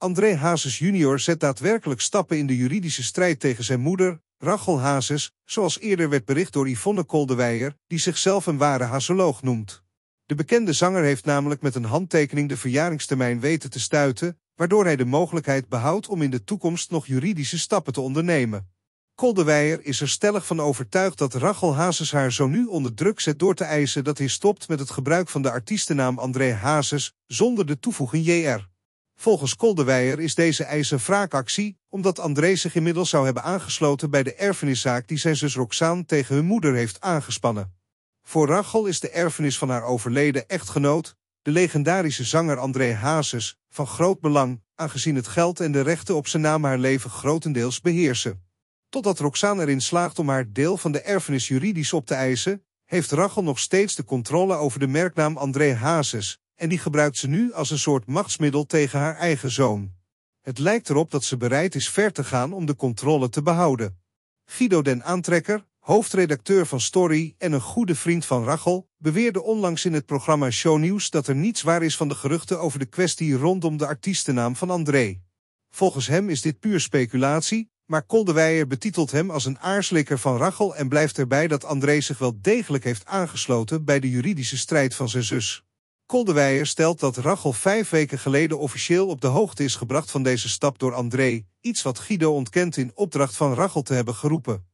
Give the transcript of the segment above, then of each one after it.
André Hazes junior zet daadwerkelijk stappen in de juridische strijd tegen zijn moeder, Rachel Hazes, zoals eerder werd bericht door Yvonne Koldewijer, die zichzelf een ware hazoloog noemt. De bekende zanger heeft namelijk met een handtekening de verjaringstermijn weten te stuiten, waardoor hij de mogelijkheid behoudt om in de toekomst nog juridische stappen te ondernemen. Koldeweyer is er stellig van overtuigd dat Rachel Hazes haar zo nu onder druk zet door te eisen dat hij stopt met het gebruik van de artiestennaam André Hazes, zonder de toevoeging JR. Volgens Koldewijer is deze eis een wraakactie, omdat André zich inmiddels zou hebben aangesloten bij de erfeniszaak die zijn zus Roxaan tegen hun moeder heeft aangespannen. Voor Rachel is de erfenis van haar overleden echtgenoot, de legendarische zanger André Hazes, van groot belang, aangezien het geld en de rechten op zijn naam haar leven grotendeels beheersen. Totdat Roxaan erin slaagt om haar deel van de erfenis juridisch op te eisen, heeft Rachel nog steeds de controle over de merknaam André Hazes, en die gebruikt ze nu als een soort machtsmiddel tegen haar eigen zoon. Het lijkt erop dat ze bereid is ver te gaan om de controle te behouden. Guido den Aantrekker, hoofdredacteur van Story en een goede vriend van Rachel, beweerde onlangs in het programma Shownieuws dat er niets waar is van de geruchten over de kwestie rondom de artiestennaam van André. Volgens hem is dit puur speculatie, maar Koldewijer betitelt hem als een aarslikker van Rachel en blijft erbij dat André zich wel degelijk heeft aangesloten bij de juridische strijd van zijn zus. Koldewijer stelt dat Rachel vijf weken geleden officieel op de hoogte is gebracht van deze stap door André, iets wat Guido ontkent in opdracht van Rachel te hebben geroepen.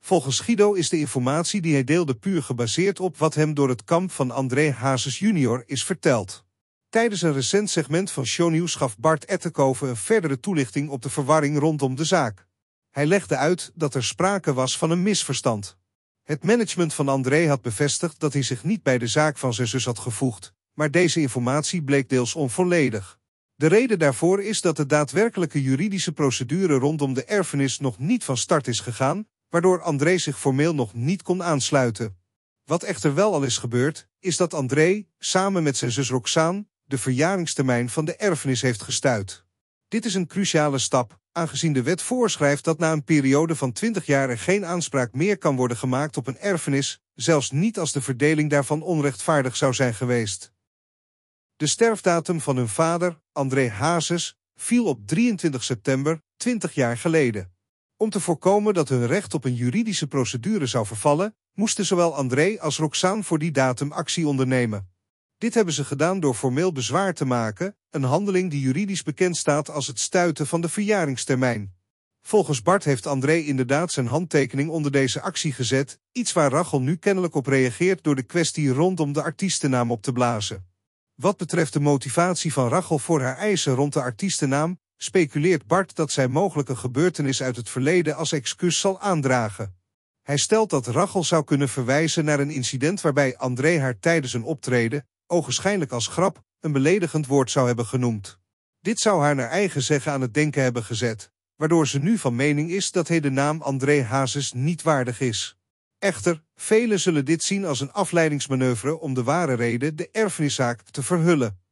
Volgens Guido is de informatie die hij deelde puur gebaseerd op wat hem door het kamp van André Hazes junior is verteld. Tijdens een recent segment van Shownieuws gaf Bart Ettenkoven een verdere toelichting op de verwarring rondom de zaak. Hij legde uit dat er sprake was van een misverstand. Het management van André had bevestigd dat hij zich niet bij de zaak van zijn zus had gevoegd, maar deze informatie bleek deels onvolledig. De reden daarvoor is dat de daadwerkelijke juridische procedure rondom de erfenis nog niet van start is gegaan, waardoor André zich formeel nog niet kon aansluiten. Wat echter wel al is gebeurd, is dat André, samen met zijn zus Roxane, de verjaringstermijn van de erfenis heeft gestuurd. Dit is een cruciale stap, aangezien de wet voorschrijft dat na een periode van 20 jaar er geen aanspraak meer kan worden gemaakt op een erfenis, zelfs niet als de verdeling daarvan onrechtvaardig zou zijn geweest. De sterfdatum van hun vader, André Hazes, viel op 23 september 20 jaar geleden. Om te voorkomen dat hun recht op een juridische procedure zou vervallen, moesten zowel André als Roxane voor die datum actie ondernemen. Dit hebben ze gedaan door formeel bezwaar te maken, een handeling die juridisch bekend staat als het stuiten van de verjaringstermijn. Volgens Bart heeft André inderdaad zijn handtekening onder deze actie gezet, iets waar Rachel nu kennelijk op reageert door de kwestie rondom de artiestennaam op te blazen. Wat betreft de motivatie van Rachel voor haar eisen rond de artiestennaam, speculeert Bart dat zij mogelijke gebeurtenis uit het verleden als excuus zal aandragen. Hij stelt dat Rachel zou kunnen verwijzen naar een incident waarbij André haar tijdens een optreden, ogenschijnlijk als grap, een beledigend woord zou hebben genoemd. Dit zou haar naar eigen zeggen aan het denken hebben gezet, waardoor ze nu van mening is dat hij de naam André Hazes niet waardig is. Echter, velen zullen dit zien als een afleidingsmanoeuvre om de ware reden, de erfeniszaak, te verhullen.